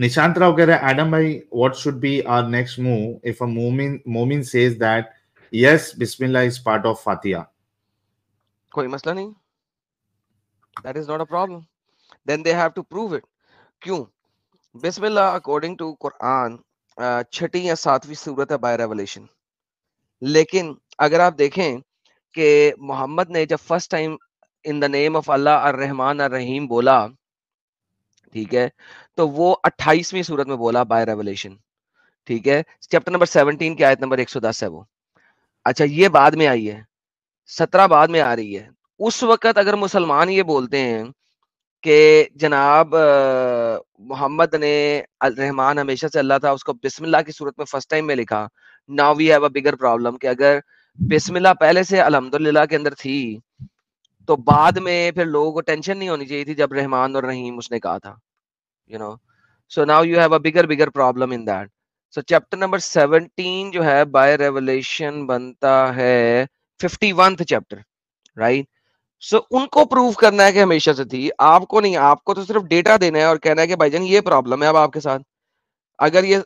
निशांत राव कह रहे हैं एडम भाई what should be our next move if a मोमिन सेज दैट यस बिस्मिल्ला इज पार्ट ऑफ फातिया कोई मसला नहीं that is not a problem then they have to prove it क्यों बिस्मिल्लाह अकॉर्डिंग टू कुरान छठी या सातवीं सूरत है बाय रेवलेशन लेकिन अगर आप देखें कि मोहम्मद ने जब first time in the name of Allah अर रहमान और रहीम बोला ठीक है तो वो अट्ठाईसवीं सूरत में बोला बाय रेवलेशन ठीक है चैप्टर नंबर सेवनटीन की आयत नंबर एक है वो अच्छा ये बाद में आई है सत्रह बाद में आ रही है उस वक्त अगर मुसलमान ये बोलते हैं कि जनाब मोहम्मद ने रहमान हमेशा से अल्लाह था उसको बिस्मिल्लाह की सूरत में फर्स्ट टाइम में लिखा now we have a bigger problem कि अगर बिस्मिल्ला पहले से अलहमदुल्ला के अंदर थी तो बाद में फिर लोगों को टेंशन नहीं होनी चाहिए थी जब रहमान और रहीम उसने कहा था you know so now you have a bigger bigger problem in that so chapter number 17 जो है बाय रेवलेशन बनता है 51th चैप्टर राइट सो उनको प्रूव करना है कि हमेशा से थी आपको नहीं आपको तो सिर्फ डेटा देना है और कहना है कि भाईजान ये प्रॉब्लम है अब आपके साथ अगर ये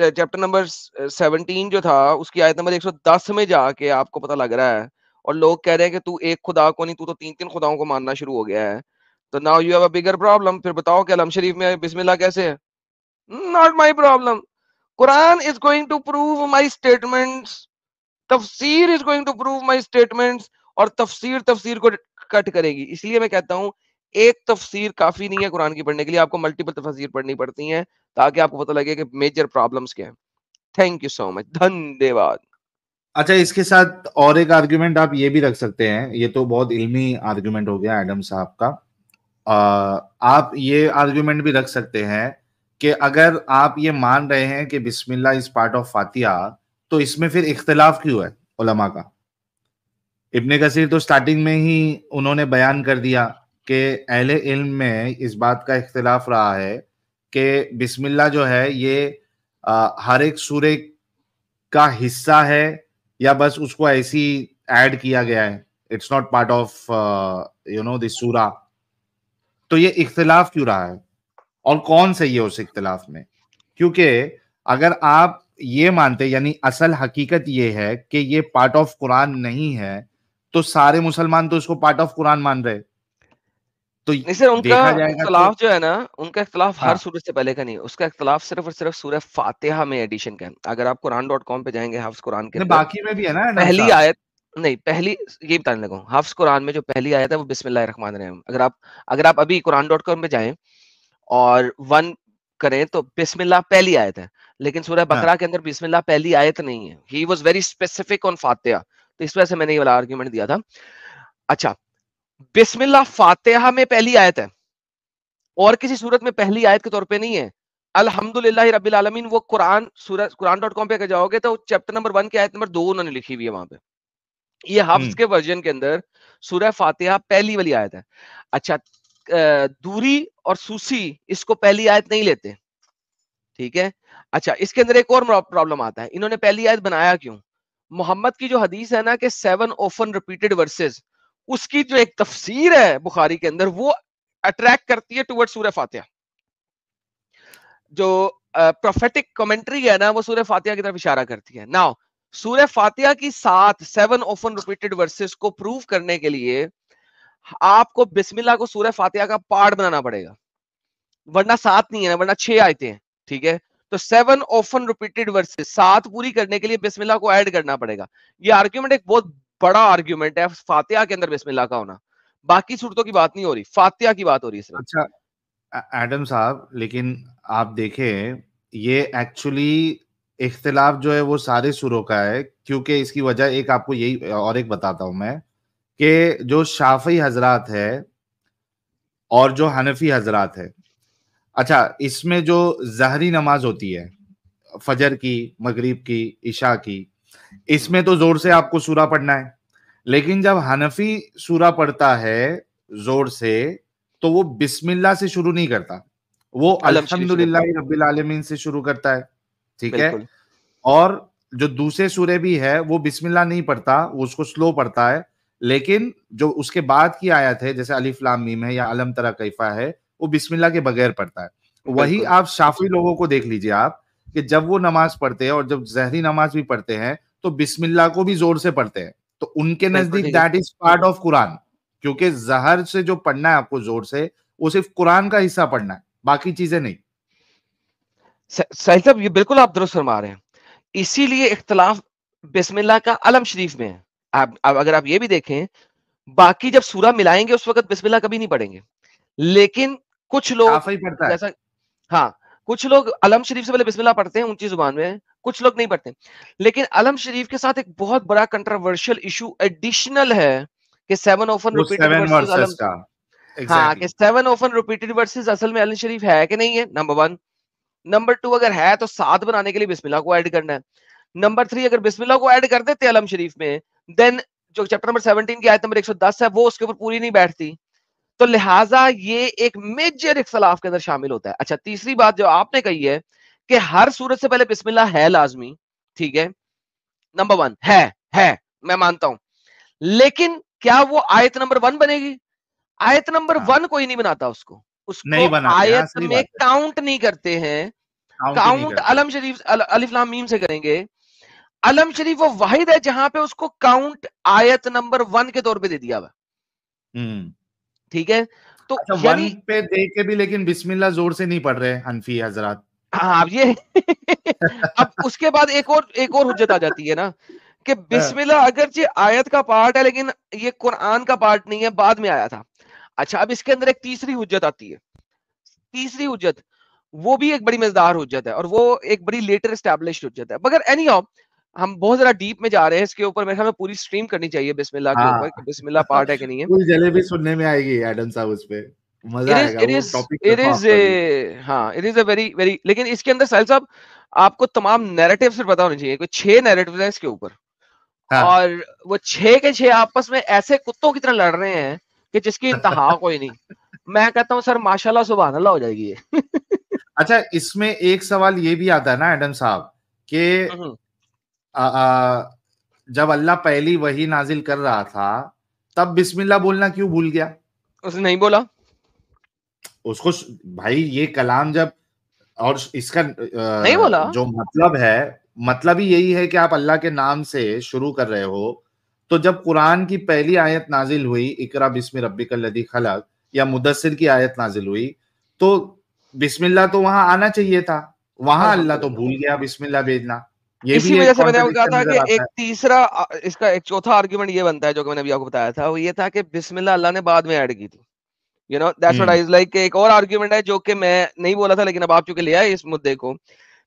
चैप्टर नंबर 17 जो था उसकी आयत नंबर 110 में जाके आपको पता लग रहा है और लोग कह रहे हैं कि तू एक खुदा को नहीं तू तो तीन तीन खुदाओं को मानना शुरू हो गया है तो now you have a bigger problem फिर बताओ कि अलम शरीफ में बिस्मिल्लाह कैसे है not my problem Quran is going to prove my statements तफसीर is going to prove my statements और तफसीर तफसीर को कट करेगी इसलिए मैं कहता हूँ एक तफसीर काफी नहीं है कुरान की पढ़ने के लिए आपको मल्टीपल तफसीर पढ़नी पड़ती हैं ताकि आपको पता लगे कि मेजर प्रॉब्लम्स क्या है थैंक यू सो मच धन्यवाद अच्छा इसके साथ और एक आर्ग्यूमेंट आप ये भी रख सकते हैं ये तो बहुत इल्मी आर्ग्यूमेंट हो गया एडम साहब का आ, आप ये आर्ग्यूमेंट भी रख सकते हैं कि अगर आप ये मान रहे हैं कि बिस्मिल्ला इज पार्ट ऑफ फातिया तो इसमें फिर इख्तलाफ क्यों है उलमा का इबन कसीर तो स्टार्टिंग में ही उन्होंने बयान कर दिया कि अहले इल्म में इस बात का इख्तलाफ रहा है कि बिस्मिल्ला जो है ये आ, हर एक सूर्य का हिस्सा है या बस उसको ऐसी ऐड किया गया है it's not part of you know दूरा तो ये इख्तलाफ क्यों रहा है और कौन सही है उस इख्तलाफ में क्योंकि अगर आप ये मानते यानी असल हकीकत ये है कि ये पार्ट ऑफ कुरान नहीं है तो सारे मुसलमान तो इसको पार्ट ऑफ कुरान मान रहे तो नहीं सर उनका तो इख्तलाफ जो है ना उनका इख्तलाफ हर हाँ। सूरज से पहले का नहीं उसका इख्तलाफ सिर्फ और सिर्फ सूरह फातिहा में एडिशन का है अगर आप कुरान डॉट कॉम पे जाएंगे हाफ्स कुरान के बाकी में भी है ना पहली आयत नहीं पहली ये बताने लगा हूँ कुरान में जो पहली आयत है वो बिस्मिल्लाह रहमान रहीम अगर आप अगर आप अभी कुरान डॉट कॉम पे जाए और वन करें तो बिस्मिल्ला पहली आयत है लेकिन सूरह हाँ। बकरा के अंदर बिस्मिल्ला पहली आयत नहीं है he was very specific on फातिहा तो इस वजह से मैंने ये वाला आर्ग्यूमेंट दिया था अच्छा बिस्मिल्ला फातेहा में पहली आयत है और किसी सूरत में पहली आयत के तौर पे नहीं है अल्हम्दुलिल्लाह रबिल आलमीन वो कुरान सूरत कुरान डॉट कॉम पे अगर जाओगे तो चैप्टर नंबर वन की आयत नंबर दो उन्होंने लिखी हुई है वहां पे ये हफ्स हम्म। के वर्जन के अंदर सूर्य फातिहा पहली वाली आयत है अच्छा दूरी और सूसी इसको पहली आयत नहीं लेते ठीक है अच्छा इसके अंदर एक और प्रॉब्लम आता है इन्होंने पहली आयत बनाया क्यों मोहम्मद की जो हदीस है ना कि सेवन ओफन रिपीटेड वर्सेस उसकी जो एक तफसीर है बुखारी के अंदर वो अट्रैक्ट करती है टूवर्ड सूर्य फातिया जो प्रोफेटिक कमेंट्री है ना वो सूर्य फातिया की तरफ इशारा करती है नाउ सूर्य फातिहा की सात सेवन ऑफन रिपीटेड वर्सेस को प्रूव करने के लिए आपको बिस्मिल्लाह को सूर्य फातिया का पार्ट बनाना पड़ेगा वरना सात नहीं है वरना छह आयते हैं ठीक है तो सेवन ऑफन रिपीटेड वर्सेस सात पूरी करने के लिए बिस्मिल्लाह को ऐड करना पड़ेगा ये आर्ग्यूमेंट एक बहुत बड़ा आर्ग्यूमेंट है फातिहा के अंदर बिस्मिल्लाह का होना बाकी सूरतों की बात नहीं हो रही फातिहा की बात हो रही है अच्छा एडम साहब लेकिन आप देखें ये एक्चुअली इख्तलाफ जो है वो सारे सुरों का है क्योंकि इसकी वजह एक आपको यही और एक बताता हूं मैं कि जो शाफी हजरात है और जो हनफी हजरात है अच्छा इसमें जो जहरी नमाज होती है फजर की मगरिब की इशा की इसमें तो जोर से आपको सूरा पढ़ना है लेकिन जब हनफी सूरा पढ़ता है जोर से तो वो बिस्मिल्ला से शुरू नहीं करता वो अलहमदुल्ला रबी आलमीन से शुरू करता है ठीक है और जो दूसरे सूर्य भी है वो बिस्मिल्ला नहीं पढ़ता वो उसको स्लो पढ़ता है लेकिन जो उसके बाद की आयत है जैसे अली फ्लाम है या अलम तरा कैफा है वो बिस्मिल्ला के बगैर पढ़ता है वही आप शाफी लोगों को देख लीजिए आप कि जब वो नमाज पढ़ते हैं और जब जहरी नमाज भी पढ़ते हैं तो बिस्मिल्लाह को भी जोर से पढ़ते हैं तो उनके नजदीक that is part of Quran क्योंकि जहर से जो पढ़ना है आपको जोर से वो सिर्फ कुरान का हिस्सा पढ़ना है बाकी चीजें नहीं साहिब ये बिल्कुल आप दुरुस्त फरमा रहे हैं इसीलिए इख्तलाफ बिस्मिल्लाह का अलम शरीफ में है आप, आप अगर आप ये भी देखें बाकी जब सूरा मिलाएंगे उस वक्त बिस्मिल्लाह कभी नहीं पढ़ेंगे लेकिन कुछ लोग जैसा हाँ कुछ लोग अलम शरीफ से पहले बिस्मिल्लाह पढ़ते हैं ऊंची जुबान में कुछ लोग नहीं पढ़ते लेकिन अलम शरीफ के साथ एक बहुत बड़ा कंट्रोवर्शियल इशू एडिशनल है कि seven often repeated often repeated verses असल में अलन शरीफ है कि नहीं है नंबर वन नंबर टू अगर है तो सात बनाने के लिए बिस्मिल्लाह को ऐड करना है नंबर थ्री अगर बिस्मिल्ला को ऐड कर देते अलम शरीफ में देन जो चैप्टर नंबर 17 की आयत नंबर 110 है वो उसके ऊपर पूरी नहीं बैठती तो लिहाजा ये एक मेजर इख्तलाफ के अंदर शामिल होता है अच्छा तीसरी बात जो आपने कही है कि हर सूरत से पहले बिस्मिल्ला है लाजमी ठीक है नंबर वन है है मैं मानता हूं लेकिन क्या वो आयत नंबर वन बनेगी आयत नंबर वन हाँ। कोई नहीं बनाता उसको उसको हाँ, आयत में काउंट नहीं करते हैं काउंट, काउंट अलम शरीफ अल, मीम से करेंगे अलम शरीफ वो वाहिद है जहां पे उसको काउंट आयत नंबर वन के तौर पे दे दिया हुआ ठीक है तो अच्छा, यानी पे देख के भी लेकिन बिस्मिल्ला जोर से नहीं पढ़ रहे हनफी हजरत हाँ, हाँ ये अब उसके बाद एक और एक और हुज्जत आ जाती है ना कि हाँ। बिस्मिल्ला अगर ये आयत का पार्ट है लेकिन ये कुरान का पार्ट नहीं है बाद में आया था अच्छा अब इसके अंदर एक तीसरी हुज्जत आती है तीसरी हुज्जत वो भी एक बड़ी मजेदार हुज्जत है और वो एक बड़ी लेटर स्टैब्लिश हुज्जत है मगर एनी ऑफ हम बहुत ज्यादा डीप में जा रहे हैं इसके ऊपर मेरे ख्याल पूरी स्ट्रीम करनी चाहिए बिस्मिल्लाह के हाँ। ऊपर बिस्मिल्लाह पार्ट है कि नहीं है पूरी जलेबी सुनने में आएगी एडम साहब उस पे मजा आएगा इट इज हां it is a very very लेकिन इसके अंदर साहिल साहब आपको तमाम नैरेटिव्स पता होने चाहिए कोई छह नैरेटिव्स हैं इसके ऊपर हाँ। और वो छह के छह आपस में ऐसे कुत्तों की तरह लड़ रहे हैं कि जिसकी इंतहा कोई नहीं मैं कहता हूँ सर माशाल्लाह सुबह अल्लाह हो जाएगी ये अच्छा इसमें एक सवाल ये भी आता है ना एडम साहब कि हम्म। आ, जब अल्लाह पहली वही नाजिल कर रहा था तब बिस्मिल्लाह बोलना क्यों भूल गया उसने नहीं बोला उसको भाई ये कलाम जब और इसका आ, नहीं बोला जो मतलब है मतलब ही यही है कि आप अल्लाह के नाम से शुरू कर रहे हो तो जब कुरान की पहली आयत नाजिल हुई इकरा बिस्म रबी खलक या मुदसर की आयत नाजिल हुई तो बिस्मिल्लाह तो वहां आना चाहिए था वहां हाँ, अल्लाह तो भूल गया बिस्मिल्लाह भेजना ये इसी वजह से मैंने आपको कहा था कि एक तीसरा इसका एक चौथा आर्ग्यूमेंट ये बनता है जो कि मैंने अभी आपको बताया था वो ये था कि बिस्मिल्लाह अल्लाह ने बाद में ऐड की थी you know that's what I is like एक और आर्ग्यूमेंट है जो कि मैं नहीं बोला था लेकिन अब आप चूंकि ले आए इस मुद्दे को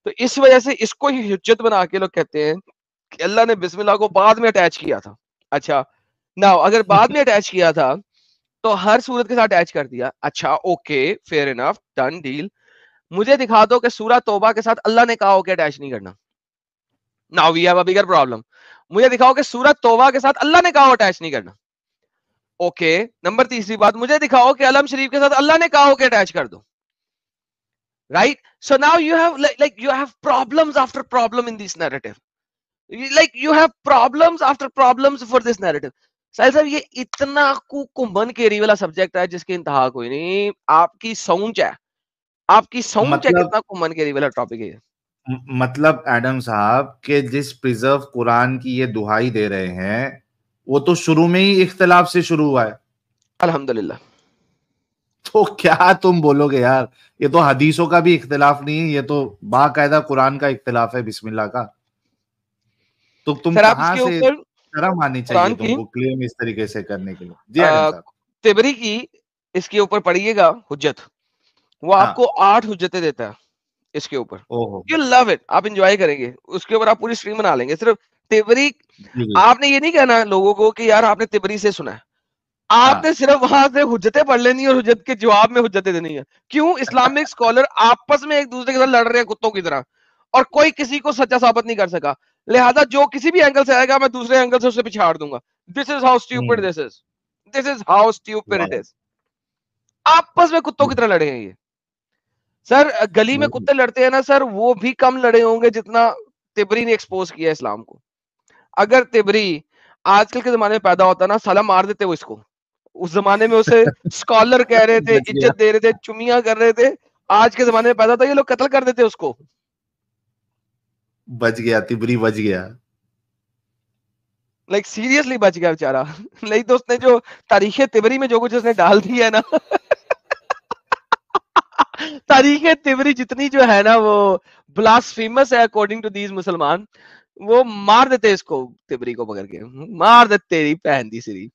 तो इस वजह से इसको ही हजत बना के लोग कहते हैं कि अल्लाह ने बिस्मिल्लाह को बाद में अटैच किया था अच्छा ना अगर बाद में अटैच किया था तो हर सूरत के साथ अटैच कर दिया अच्छा okay fair enough done deal मुझे दिखा दो कि सूरह तोबा के साथ अल्लाह ने कहा ओके अटैच नहीं करना now we have a bigger problem मुझे दिखाओ कि सूरत तोबा के साथ अल्लाह ने कहा अटैच नहीं करना ओके नंबर तीसरी बात मुझे दिखाओ कि अलम शरीफ के साथ अल्लाह ने कहा कि अटैच कर दो right so now you have like you have problems after problem in this narrative like you have problems after problems for this narrative Sahil sahab ये इतना कुकुम्बन केरी वाला सब्जेक्ट है जिसकी इंतहा कोई नहीं आपकी सोच है आपकी सोच है मतलब कितना कुंभन केरी वाला टॉपिक है मतलब एडम साहब के जिस प्रिजर्व कुरान की ये दुहाई दे रहे हैं वो तो शुरू में ही इख्तलाफ से शुरू हुआ है अल्हम्दुलिल्लाह तो क्या तुम बोलोगे यार ये तो हदीसों का भी इख्तलाफ नहीं है ये तो बाकायदा कुरान का इख्तलाफ है बिस्मिल्लाह का तो तुम कहां से शर्म आनी चाहिए तुमको क्लेम इस तरीके से करने के लिए जी आ, तिबरी की इसके ऊपर पढ़िएगा हुज्जत वो हाँ। आपको आठ हुज्जतें देता है इसके ऊपर यू लव इट आप इंजॉय करेंगे उसके ऊपर आप पूरी स्ट्रीम बना लेंगे सिर्फ तिबरी आपने ये नहीं कहना लोगों को कि यार आपने तिबरी से सुना है हाँ। आपने सिर्फ वहां से हुज्जतें पढ़ लेनी और हुज्जत के जवाब में हुज्जतें देनी है क्यों इस्लामिक स्कॉलर आपस में एक दूसरे के साथ लड़ रहे हैं कुत्तों की तरह और कोई किसी को सच्चा साबित नहीं कर सका लिहाजा जो किसी भी एंगल से आएगा मैं दूसरे एंगल से उसे पिछाड़ दूंगा this is how this is this आपस में कुत्तों की हम्म। तरह लड़े हैं ये सर गली में कुत्ते लड़ते हैं ना सर वो भी कम लड़े होंगे जितना तिबरी ने एक्सपोज किया इस्लाम को अगर तिबरी आजकल के जमाने में पैदा होता ना सलाम मार देते वो इसको उस जमाने में उसे स्कॉलर कह रहे थे इज्जत दे रहे थे चुमिया कर रहे थे आज के जमाने में पैदा था ये लोग कत्ल कर देते उसको बच गया तिबरी बच गया लाइक like, सीरियसली बच गया बेचारा नहीं तो उसने जो तारीख तिबरी में जो कुछ उसने डाल दिया है ना तारीख तिबरी जितनी जो है ना वो ब्लास्ट फेमस है अकॉर्डिंग टू दीज मुसलमान वो मार देते इसको तिबरी को पकड़ के मार देते तेरी पहन दी सिरी